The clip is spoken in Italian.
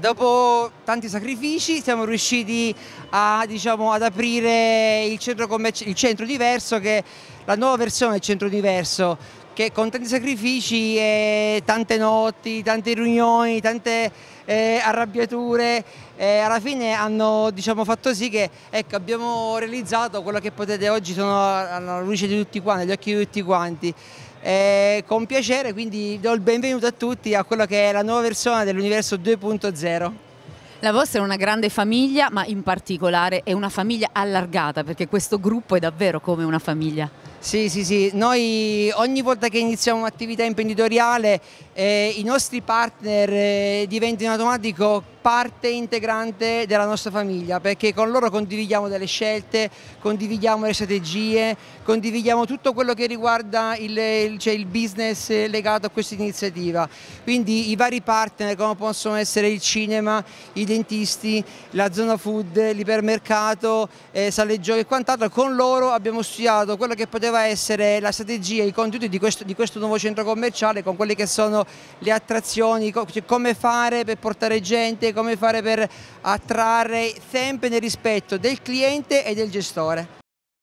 Dopo tanti sacrifici siamo riusciti a, diciamo, ad aprire il centro, il centro diverso che è la nuova versione del centro diverso perché con tanti sacrifici, eh, tante notti, tante riunioni, tante eh, arrabbiature, eh, alla fine hanno diciamo, fatto sì che ecco, abbiamo realizzato quello che potete oggi sono alla luce di tutti quanti, agli occhi di tutti quanti. Eh, con piacere quindi do il benvenuto a tutti a quella che è la nuova versione dell'universo 2.0. La vostra è una grande famiglia, ma in particolare è una famiglia allargata, perché questo gruppo è davvero come una famiglia. Sì, sì, sì, noi ogni volta che iniziamo un'attività imprenditoriale eh, i nostri partner eh, diventano in automatico parte integrante della nostra famiglia perché con loro condividiamo delle scelte, condividiamo le strategie, condividiamo tutto quello che riguarda il, il, cioè il business legato a questa iniziativa. Quindi i vari partner come possono essere il cinema, i dentisti, la zona food, l'ipermercato, eh, sale giochi e quant'altro, con loro abbiamo studiato quello che poteva poteva essere la strategia, i contenuti di questo, di questo nuovo centro commerciale con quelle che sono le attrazioni, cioè, come fare per portare gente, come fare per attrarre sempre nel rispetto del cliente e del gestore.